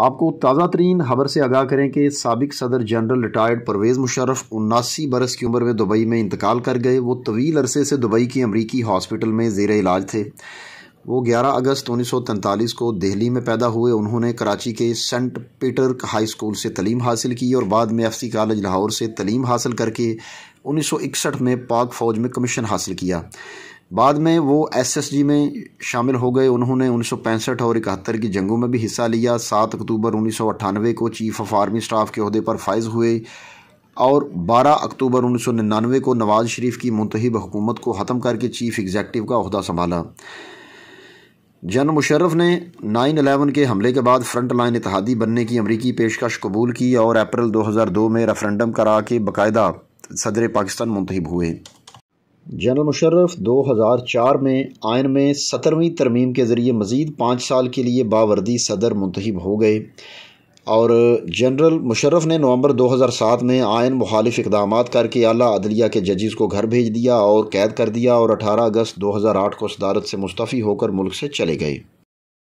आपको ताज़ा तरीन खबर से आगाह करें कि सबक सदर जनरल रिटायर्ड परवेज़ मुशरफ उन्नासी बरस की उम्र में दुबई में इंतकाल कर गए वो तवील अरसे से दुबई की अमरीकी हॉस्पिटल में ज़ेर इलाज थे वो 11 अगस्त उन्नीस को दिल्ली में पैदा हुए उन्होंने कराची के सेंट पीटर हाई स्कूल से तलीम हासिल की और बाद में एफसी कॉलेज लाहौर से तलीम हासिल करके 1961 में पाक फ़ौज में कमीशन हासिल किया बाद में वो एसएसजी में शामिल हो गए उन्होंने उन्नीस और इकहत्तर की जंगों में भी हिस्सा लिया सात अक्टूबर उन्नीस को चीफ ऑफ आर्मी स्टाफ के अहदे पर फायज हुए और 12 अक्टूबर उन्नीस को नवाज़ शरीफ की मुंतब हुकूमत को ख़त्म करके चीफ एग्जेक्टिव का अहदा संभाला जन मुशर्रफ ने 9/11 के हमले के बाद फ्रंट लाइन इतिहादी बनने की अमरीकी पेशकश कबूल की और अप्रैल 2002 में रेफरेंडम करा के बाकायदा सदर पाकिस्तान मुंतब हुए जनरल मुशर्रफ 2004 में आयन में सत्रहवीं तरमीम के ज़रिए मज़ीद पाँच साल के लिए बावर्दी सदर मंतब हो गए और जनरल मुशर्रफ ने नवंबर 2007 में आयन मुखालिफ इकदाम करके अला अदलिया के जजिस को घर भेज दिया और कैद कर दिया और 18 अगस्त 2008 को सदारत से मुस्तफ़ी होकर मुल्क से चले गए